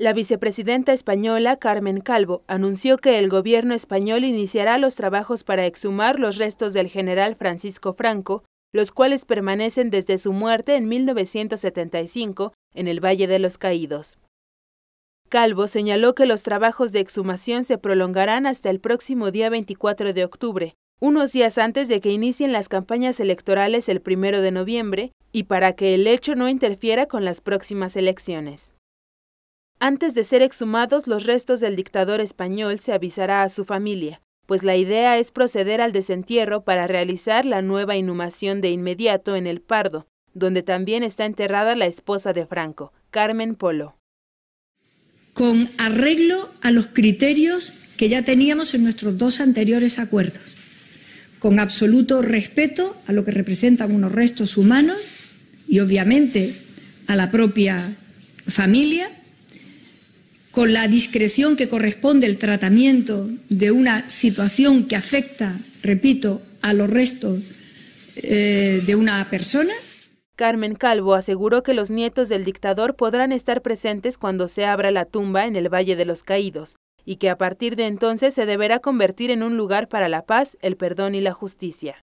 La vicepresidenta española Carmen Calvo anunció que el gobierno español iniciará los trabajos para exhumar los restos del general Francisco Franco, los cuales permanecen desde su muerte en 1975 en el Valle de los Caídos. Calvo señaló que los trabajos de exhumación se prolongarán hasta el próximo día 24 de octubre, unos días antes de que inicien las campañas electorales el 1 de noviembre, y para que el hecho no interfiera con las próximas elecciones. Antes de ser exhumados los restos del dictador español se avisará a su familia, pues la idea es proceder al desentierro para realizar la nueva inhumación de inmediato en El Pardo, donde también está enterrada la esposa de Franco, Carmen Polo. Con arreglo a los criterios que ya teníamos en nuestros dos anteriores acuerdos, con absoluto respeto a lo que representan unos restos humanos y obviamente a la propia familia, con la discreción que corresponde el tratamiento de una situación que afecta, repito, a los restos eh, de una persona. Carmen Calvo aseguró que los nietos del dictador podrán estar presentes cuando se abra la tumba en el Valle de los Caídos y que a partir de entonces se deberá convertir en un lugar para la paz, el perdón y la justicia.